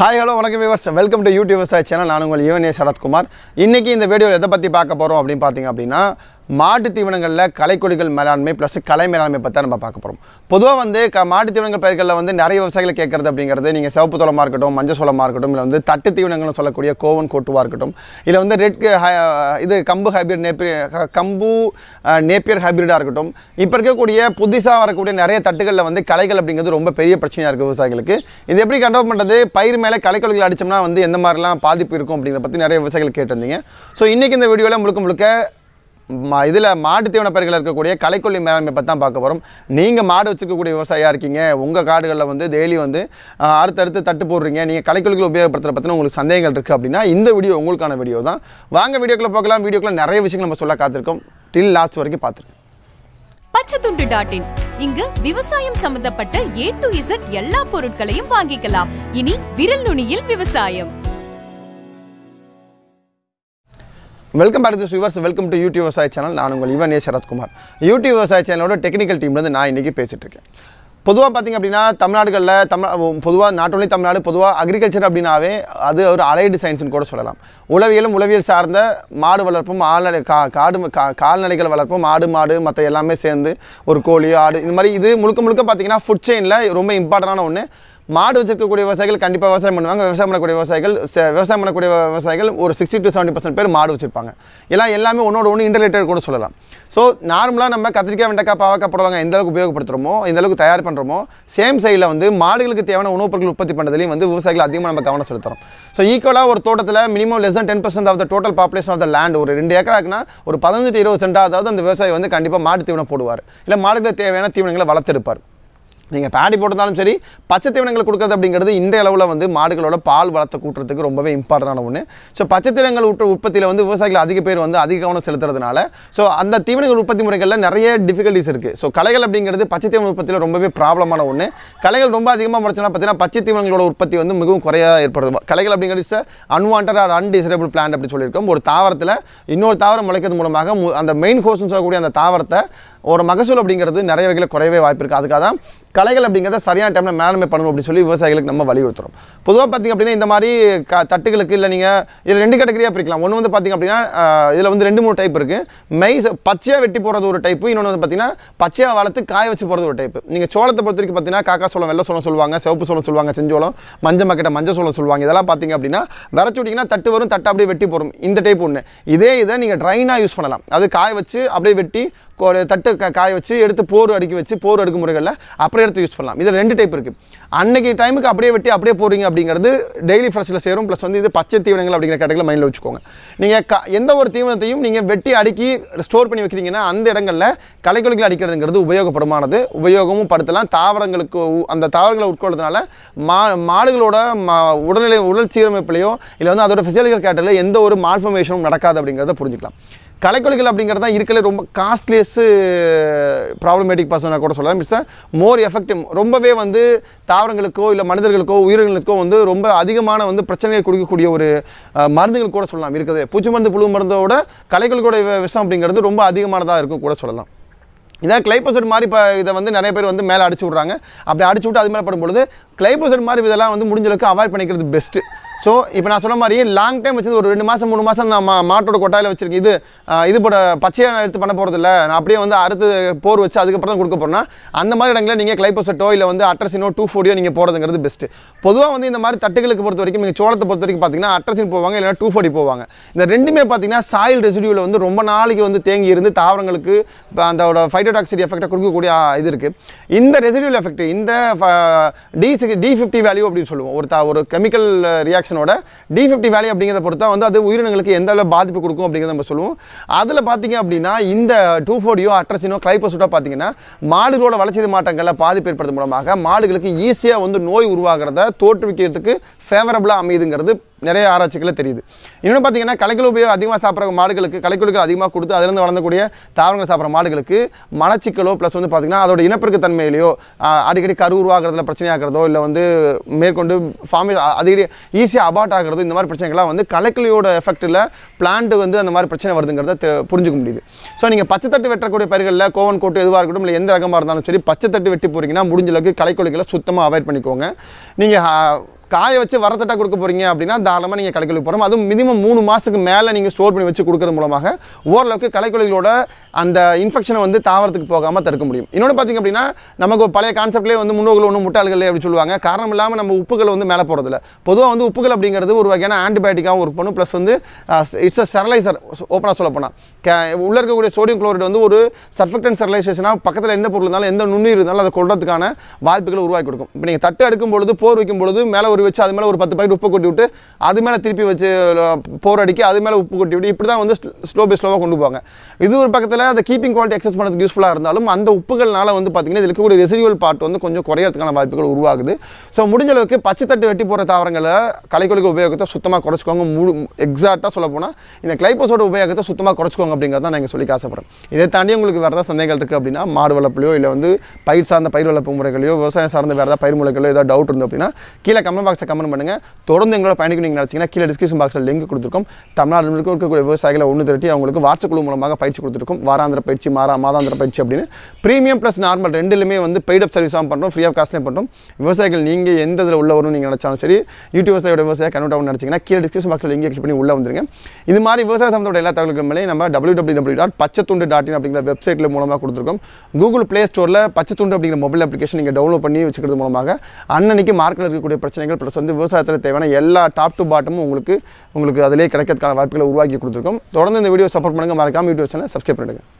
hi hello வணக்கம் viewers welcome to youtubers channel நான் உங்கள் யுவனே சரத்குமார் இன்றைக்கி இந்த வீடியோவில் எதை பற்றி பார்க்க போகிறோம் அப்படின்னு பார்த்தீங்க அப்படின்னா மாட்டு தீவனங்களில் கலைக்கொடிகள் மேலாண்மை ப்ளஸ் கலை மேலாண்மை பற்றி நம்ம பார்க்க போகிறோம் பொதுவாக வந்து க மாட்டு தீவனங்கள் பயிர்களில் வந்து நிறைய விவசாயிகள் கேட்குறது அப்படிங்கிறது நீங்கள் சிவப்பு தோளமாக இருக்கட்டும் மஞ்சள் சோளமாக இருக்கட்டும் இல்லை வந்து தட்டு தீவனங்கள்னு சொல்லக்கூடிய கோவன் கோட்டுவாக இருக்கட்டும் இல்லை வந்து ரெட் இது கம்பு ஹைபிரிட் நேப்பியர் கம்பு நேப்பியர் ஹைபிரிடாக இருக்கட்டும் இப்போ இருக்கக்கூடிய புதுசாக வரக்கூடிய நிறைய தட்டுகளில் வந்து கலைகள் அப்படிங்கிறது ரொம்ப பெரிய பிரச்சனையாக இருக்குது விவசாயிகளுக்கு இது எப்படி கண்ட்ரோல் பண்ணுறது பயிர் மேலே கலைக்கொடிகள் அடித்தோம்னா வந்து எந்த மாதிரிலாம் பாதிப்பு இருக்கும் அப்படிங்கிறத பற்றி நிறைய விவசாயிகள் கேட்டிருந்தீங்க ஸோ இன்றைக்கி இந்த வீடியோவில் முழுக்க முழுக்க இதில் மாட்டு தீவன பயிர்கள் இருக்கக்கூடிய கலைக்கொல்லி மேலாண்மை பற்றி தான் பார்க்க போகிறோம் நீங்கள் மாடு வச்சுருக்கக்கூடிய விவசாயியாக இருக்கீங்க உங்கள் காடுகளில் வந்து டெய்லி வந்து அடுத்தடுத்து தட்டு போடுறீங்க நீங்கள் கலைக்கொல்லிகள் உபயோகப்படுத்துகிற பற்றின உங்களுக்கு சந்தேகங்கள் இருக்குது அப்படின்னா இந்த வீடியோ உங்களுக்கான வீடியோ தான் வாங்க வீடியோக்குள்ளே பார்க்கலாம் வீடியோக்குள்ளே நிறைய விஷயங்கள் நம்ம சொல்ல காத்திருக்கோம் டில் லாஸ்ட் வரைக்கும் பார்த்துருக்கோம் பச்சைத்துண்டு இங்கு விவசாயம் சம்பந்தப்பட்ட ஏ டு இசட் எல்லா பொருட்களையும் வாங்கிக்கலாம் இனி விரல் நுனியில் விவசாயம் welcome back to viewers welcome to YouTube விவசாய சேனல் நான் உங்கள் இவன் ஏ சரத்குமார் யூடியூப் விவசாய சேனலோட டெக்னிக்கல் டீம்லேருந்து நான் இன்றைக்கி இருக்கேன் பொதுவாக பார்த்திங்க அப்படின்னா தமிழ்நாடுகளில் தமிழ் பொதுவாக நாட் ஒன்லி தமிழ்நாடு பொதுவாக அக்ரிகல்ச்சர் அப்படின்னாவே அது ஒரு அலைடு சயின்ஸ்னு கூட சொல்லலாம் உளவியலும் உளவியல் சார்ந்த மாடு வளர்ப்பும் ஆழ்நடை கா காடு கா கால்நடைகள் வளர்ப்பும் ஆடு மாடு மற்ற எல்லாமே சேர்ந்து ஒரு கோழி ஆடு இந்த மாதிரி இது முழுக்க முழுக்க பார்த்திங்கன்னா ஃபுட் செயினில் ரொம்ப இம்பார்ட்டண்டான ஒன்று மாடு வச்சிருக்கக்கூடிய விவசாயிகள் கண்டிப்பாக விவசாயம் பண்ணுவாங்க விவசாயம் பண்ணக்கூடிய விவசாயிகள் விவசாயம் பண்ணக்கூடிய விவசாயிகள் ஒரு சிக்ஸ்டி டு செவன்ட்டி பர்சன்ட் பேர் மாடு வச்சிருப்பாங்க எல்லாம் எல்லாமே ஒன்றோட ஒன்று இன்டர்லேட்டட் கூட சொல்லலாம் ஸோ நார்மலாக நம்ம கத்திரிக்காய் வெண்டைக்காய் பாவக்காய் போடுறவங்க எந்த அளவுக்கு உபயோகப்படுத்துகிறோமோ எந்த அளவுக்கு தயார் பண்ணுறோமோ சேம் சைடில் வந்து மாடுகளுக்கு தேவையான உணவுப் பொருட்கள் உற்பத்தி பண்ணுறதுலையும் வந்து விவசாயிகள் அதிகமாக நம்ம கவனம் செலுத்துகிறோம் ஸோ ஈக்குவலாக ஒரு தோட்டத்தில் minimum less than ten percent of the total population of the land ஒரு ரெண்டு ஏக்கராக்குனா ஒரு பதினஞ்சு இருபது சென்டாவது அந்த விவசாயி வந்து கண்டிப்பாக மாட்டு தீவனம் போடுவார் இல்லை மாடுகளுக்கு தேவையான தீவனங்களை வளர்த்தெடுப்பார் நீங்கள் பேடி போட்டிருந்தாலும் சரி பச்சை தீவனங்கள் கொடுக்குறது அப்படிங்கிறது இன்றைய அளவில் வந்து மாடுகளோட பால் வளத்தை கூட்டுறதுக்கு ரொம்பவே இம்பார்ட்டண்டான ஒன்று ஸோ பச்சை தீவனங்கள் உற்ற உற்பத்தியில் வந்து விவசாயிகள் அதிக பேர் வந்து அதிக கவனம் செலுத்துறதுனால ஸோ அந்த தீவனங்கள் உற்பத்தி முறைகளில் நிறைய டிஃபிகல்ட்டிஸ் இருக்குது ஸோ கலைகள் அப்படிங்கிறது பச்சை தீவன உற்பத்தியில் ரொம்பவே ப்ராப்ளமான ஒன்று கலைகள் ரொம்ப அதிகமாக முடிச்சுன்னா பார்த்தீங்கன்னா பச்சை தீவனங்களோட உற்பத்தி வந்து மிகவும் குறையாக ஏற்படுது கலைகள் அப்படிங்கிறது அன்வான்ட் ஆர் அன்டிசரபிள் பிளான் அப்படின்னு சொல்லியிருக்கோம் ஒரு தாவரத்தில் இன்னொரு தாவரம் முளைக்கிறது மூலமாக அந்த மெயின் ஹோஸ்ன்னு சொல்லக்கூடிய அந்த தாவரத்தை ஒரு மகசூல் அப்படிங்கிறது நிறைய வகையில் குறையவே வாய்ப்பு இருக்குது அதுக்காக தான் கலைகள் அப்படிங்கிறத சரியான டைமில் மேலாண்மை பண்ணணும் அப்படின்னு சொல்லி விவசாயிகளுக்கு நம்ம வலியுறுத்துறோம் பொதுவாக பார்த்திங்க அப்படின்னா இந்த மாதிரி க தட்டுகளுக்கு இல்லை நீங்கள் இதில் ரெண்டு கேட்டகரியாக பிரிக்கலாம் ஒன்று வந்து பார்த்திங்க அப்படின்னா இதில் வந்து ரெண்டு மூணு டைப் இருக்குது மெய் பச்சையாக வெட்டி போகிறது ஒரு டைப்பு இன்னொன்று வந்து பார்த்திங்கன்னா பச்சையாக வளர்த்து காய வச்சு போகிறது ஒரு டைப்பு நீங்கள் சோளத்தை பொறுத்த வரைக்கும் பார்த்திங்கன்னா காக்கா சோளம் வெள்ளை சோளம் சொல்லுவாங்க சிவப்பு சோளம் சொல்லுவாங்க செஞ்சோளம் மஞ்சள் மக்கட்ட மஞ்சள் சோளம் சொல்லுவாங்க இதெல்லாம் பார்த்திங்க அப்படின்னா விட்டிங்கன்னா தட்டு வரும் தட்டு அப்படியே வெட்டி போடும் இந்த டைப் ஒன்று இதே இதை நீங்கள் ட்ரைனாக யூஸ் பண்ணலாம் அது காய வச்சு அப்படியே வெட்டி ஒரு தட்டு காய வச்சு எடுத்து போர் அடுக்கி வச்சு போர் அடுக்கு முறைகளில் அப்புறம் எடுத்து யூஸ் பண்ணலாம் இதில் ரெண்டு டைப் இருக்குது அன்னைக்கு டைமுக்கு அப்படியே வெட்டி அப்படியே போகிறீங்க அப்படிங்கிறது டெய்லி ஃப்ரெஷ்ஷில் சேரும் ப்ளஸ் வந்து இது பச்சை தீவனங்கள் அப்படிங்கிற கேட்டகரியில் மைண்டில் வச்சுக்கோங்க நீங்கள் க எந்த ஒரு தீவனத்தையும் நீங்கள் வெட்டி அடுக்கி ஸ்டோர் பண்ணி வைக்கிறீங்கன்னா அந்த இடங்களில் கலைக்குழுக்கள் அடிக்கிறதுங்கிறது உபயோகப்படுமானது உபயோகமும் படுத்தலாம் தாவரங்களுக்கு அந்த தாவரங்களை உட்கொள்றதுனால மா மாடுகளோட மா உடல்நிலை உடல் சீரமைப்புலையோ இல்லை வந்து அதோட ஃபிசியலிக்கல் கேட்டரில் எந்த ஒரு மால்ஃபர்மேஷனும் நடக்காது அப்படிங்கிறத புரிஞ்சுக்கலாம் கலைக்கொலிகள் அப்படிங்கிறது தான் இருக்கலே ரொம்ப காஸ்ட்லியஸ்ஸு ப்ராப்ளமேட்டிக் பர்சனாக கூட சொல்லலாம் மிஸ் மோர் எஃபெக்டிவ் ரொம்பவே வந்து தாவரங்களுக்கோ இல்லை மனிதர்களுக்கோ உயிரினங்களுக்கோ வந்து ரொம்ப அதிகமான வந்து பிரச்சனைகள் கொடுக்கக்கூடிய ஒரு மருந்துகள் கூட சொல்லலாம் இருக்குது பூச்சி மருந்து புழு மருந்தோட கலைக்கொலிகளோட விஷம் அப்படிங்கிறது ரொம்ப அதிகமானதாக இருக்கும் கூட சொல்லலாம் இதான் கிளைபோசைட் மாதிரி இப்போ இதை வந்து நிறைய பேர் வந்து மேலே அடிச்சு விட்றாங்க அப்படி அடிச்சு விட்டு அது மேலே படும்பொழுது கிளைபோசைட் மாதிரி இதெல்லாம் வந்து முடிஞ்சளவுக்கு அவாய்ட் பண்ணிக்கிறது பெஸ்ட்டு ஸோ இப்போ நான் சொன்ன மாதிரி லாங் டைம் வச்சது ஒரு ரெண்டு மாதம் மூணு மாதம் நான் மா மாட்டோட கொட்டாயில் வச்சிருக்கேன் இது இது போட பச்சையாக எடுத்து பண்ண போகிறது இல்லை நான் அப்படியே வந்து அறுத்து போர் வச்சு அதுக்கப்புறம் தான் கொடுக்க போகிறேன்னா அந்த மாதிரி இடங்களில் நீங்கள் கிளைப்போசட்டோ இல்லை வந்து அட்ரஸினோ டூ ஃபோடியோ நீங்கள் போகிறதுங்கிறது பெஸ்ட்டு பொதுவாக வந்து இந்த மாதிரி தட்டுகளுக்கு பொறுத்த வரைக்கும் நீங்கள் சோளத்தை பொறுத்த வரைக்கும் பார்த்தீங்கன்னா அட்ரஸின் போவாங்க இல்லைனா டூ ஃபோடி போவாங்க இந்த ரெண்டுமே பார்த்தீங்கன்னா சாயில் ரெசிடியூவில் வந்து ரொம்ப நாளைக்கு வந்து தேங்கி இருந்து தாவரங்களுக்கு அதோட ஃபைட்டோடாக்சைடு எஃபெக்டை கொடுக்கக்கூடிய இது இருக்குது இந்த ரெசிடியூல் எஃபெக்ட் இந்த டி டி ஃபிஃப்டி வேல்யூ அப்படின்னு சொல்லுவோம் ஒரு ஒரு கெமிக்கல் ரியாக்ஷன் ரியாக்ஷனோட டி ஃபிஃப்டி வேல்யூ அப்படிங்கிறத பொறுத்தா வந்து அது உயிரினங்களுக்கு எந்த அளவு பாதிப்பு கொடுக்கும் அப்படிங்கிறத நம்ம சொல்லுவோம் அதில் பார்த்தீங்க அப்படின்னா இந்த டூ ஃபோர்டியோ அட்ரஸினோ கிளைபோசோட்டோ பார்த்தீங்கன்னா மாடுகளோட வளர்ச்சி மாற்றங்களை பாதிப்பு ஏற்படுத்த மூலமாக மாடுகளுக்கு ஈஸியாக வந்து நோய் உருவாகிறத தோற்றுவிக்கிறதுக்கு ஃபேவரபுளாக அமையுதுங்கிறது நிறைய ஆராய்ச்சிகளை தெரியுது இன்னொன்று பார்த்தீங்கன்னா உபயோகம் அதிகமாக சாப்பிட்ற மாடுகளுக்கு கலைக்குழுக்கள் அதிகமாக கொடுத்து அதிலிருந்து வளர்ந்தக்கூடிய தாவரங்கள் சாப்பிட்ற மாடுகளுக்கு மலச்சிக்கலோ ப்ளஸ் வந்து பார்த்திங்கன்னா அதோட இனப்பெருக்கு தன்மையிலையோ அடிக்கடி கரு உருவாகிறதுல பிரச்சனையாகிறதோ இல்லை வந்து மேற்கொண்டு ஃபார்மி அடிக்கடி ஈஸியாக அபார்ட் ஆகிறதோ இந்த மாதிரி பிரச்சனைகள்லாம் வந்து கலைக்குழியோட எஃபெக்ட்டில் பிளான்ட் வந்து அந்த மாதிரி பிரச்சனை வருதுங்கிறத புரிஞ்சுக்க முடியுது ஸோ நீங்கள் பச்சை தட்டு வெட்டக்கூடிய பயிர்களில் கோவன் கோட்டு எதுவாக இருக்கட்டும் இல்லை எந்த ரகமாக இருந்தாலும் சரி பச்சை தட்டு வெட்டி போகிறீங்கன்னா முடிஞ்சளவுக்கு அளவுக்கு கலைக்குழிகளை சுத்தமாக அவாய்ட் பண்ணிக்கோங்க நீங்கள் காய வச்சு வரத்தட்டா கொடுக்க போகிறீங்க அப்படின்னா தாராளமாக நீங்கள் கலைக்கொழி போகிறோம் அதுவும் மினிமம் மூணு மாதத்துக்கு மேலே நீங்கள் ஸ்டோர் பண்ணி வச்சு கொடுக்குறது மூலமாக ஓரளவுக்கு கலைக்கொழிகளோட அந்த இன்ஃபெக்ஷனை வந்து தாவரத்துக்கு போகாமல் தடுக்க முடியும் இன்னொன்று பார்த்திங்க அப்படின்னா நமக்கு பழைய கான்செப்ட்லேயே வந்து முன்னோர்கள் ஒன்றும் முட்டாள்கள் அப்படின்னு சொல்லுவாங்க காரணம் இல்லாமல் நம்ம உப்புகளை வந்து மேலே போகிறதில்ல பொதுவாக வந்து உப்புகள் அப்படிங்கிறது ஒரு வகையான ஆன்டிபயோட்டிக்காகவும் ஒர்க் பண்ணும் ப்ளஸ் வந்து இட்ஸ் அ ஸ்டெரலைசர் ஓப்பனாக சொல்ல போனால் உள்ள இருக்கக்கூடிய சோடியம் குளோரைடு வந்து ஒரு சர்ஃபெக்டன் ஸ்டெரலைசேஷனாக பக்கத்தில் எந்த பொருள் இருந்தாலும் எந்த நுண்ணுயிர் இருந்தாலும் அதை கொள்றதுக்கான வாய்ப்புகளை உருவாக்கி கொடுக்கும் இப்போ நீங்கள் தட்டு எடுக்கும் போர் வைக்கும் பொழுது மேலே ஒரு கொடி வச்சு அது மேலே ஒரு பத்து பாக்கெட் உப்பு கொட்டி விட்டு அது மேலே திருப்பி வச்சு போர் அடிக்க அது மேலே உப்பு கொட்டி விட்டு இப்படி தான் வந்து ஸ்லோ பை ஸ்லோவாக கொண்டு போவாங்க இது ஒரு பக்கத்தில் அந்த கீப்பிங் குவாலிட்டி எக்ஸஸ் பண்ணுறது யூஸ்ஃபுல்லாக இருந்தாலும் அந்த உப்புகள்னால வந்து பார்த்திங்கன்னா இதில் இருக்கக்கூடிய ரெசிடியூவல் பார்ட் வந்து கொஞ்சம் குறையிறதுக்கான வாய்ப்புகள் உருவாகுது ஸோ முடிஞ்ச அளவுக்கு பச்சை தட்டு வெட்டி போகிற தாவரங்களை கலைக்கொலிகள் உபயோகத்தை சுத்தமாக குறைச்சிக்கோங்க முழு எக்ஸாக்டாக சொல்ல போனால் இந்த கிளைபோஸோட உபயோகத்தை சுத்தமாக குறைச்சிக்கோங்க அப்படிங்கிறத நான் இங்கே சொல்லிக்க ஆசைப்பட்றேன் இதை தாண்டி உங்களுக்கு வேறு ஏதாவது சந்தேகங்கள் இருக்குது அப்படின்னா மாடு வளர்ப்புலையோ இல்லை வந்து பயிர் சார்ந்த பயிர் வளர்ப்பு முறைகளையோ விவசாயம் சார்ந்த வேறு ஏதாவது பயிர் முறைகளோ ஏதாவது டவுட் இருந்தோம் அப்படின்னா கீழே கமெண்ட் கமெண்ட் கமெண்ட் பண்ணுங்கள் தொடர்ந்து எங்களோட பயணிக்கு நீங்கள் நினச்சிங்கன்னா கீழே டிஸ்கிரிப்ஷன் பாக்ஸில் லிங்க் கொடுத்துருக்கோம் தமிழ்நாடு முழுக்க இருக்கக்கூடிய விவசாயிகளை ஒன்று திரட்டி அவங்களுக்கு வாட்ஸ்அப் குழு மூலமாக பயிற்சி கொடுத்துருக்கோம் வாராந்திர பயிற்சி மாறா மாதாந்திர பயிற்சி அப்படின்னு ப்ரீமியம் ப்ளஸ் நார்மல் ரெண்டுலையுமே வந்து பெய்டப் சர்வீஸாக பண்ணுறோம் ஃப்ரீ ஆஃப் காஸ்ட்லேயும் பண்ணுறோம் விவசாயிகள் நீங்கள் எந்த இதில் உள்ள வரும்னு நீங்கள் நினச்சாலும் சரி யூடியூப் விவசாயோட விவசாய கன்வெர்ட் ஆகும் நினச்சிங்கன்னா கீழே டிஸ்கிரிப்ஷன் பாக்ஸில் லிங்க் கிளிக் பண்ணி உள்ள வந்துருங்க இது மாதிரி விவசாய சம்பந்தோட எல்லா தகவல்களுமே நம்ம டபிள்யூ டபிள்யூ டபிள்யூ டாட் பச்சத்துண்டு டாட் இன் அப்படிங்கிற வெப்சைட்டில் மூலமாக கொடுத்துருக்கோம் கூகுள் ப்ளே ஸ்டோரில் பச்சத்துண்டு அப்படிங்கிற மொபைல் அப்ளிகேஷன் நீங்கள் டவுன்லோட் பண்ணி வச்சுக்கிறது மூலமாக அன்னன்னைக்கு மார்க்கில் இருக்கக்கூடிய பிரச்சனைகள் ப்ளஸ் வந்து விவசாயத்தில் தேவையான எல்லா டாப் டு பாட்டமும் உங்களுக்கு உங்களுக்கு அதிலே கிடைக்கிறதுக்கான வாய்ப்புகளை உருவாக்கி கொடுத்துருக்கோம் தொடர்ந்து இந்த வீடியோ சப்போர்ட் பண்ணுங்கள் மறக்காமல் யூடியூப் சேனல் சப்ஸ்கிரைப் பண்ணுங்கள்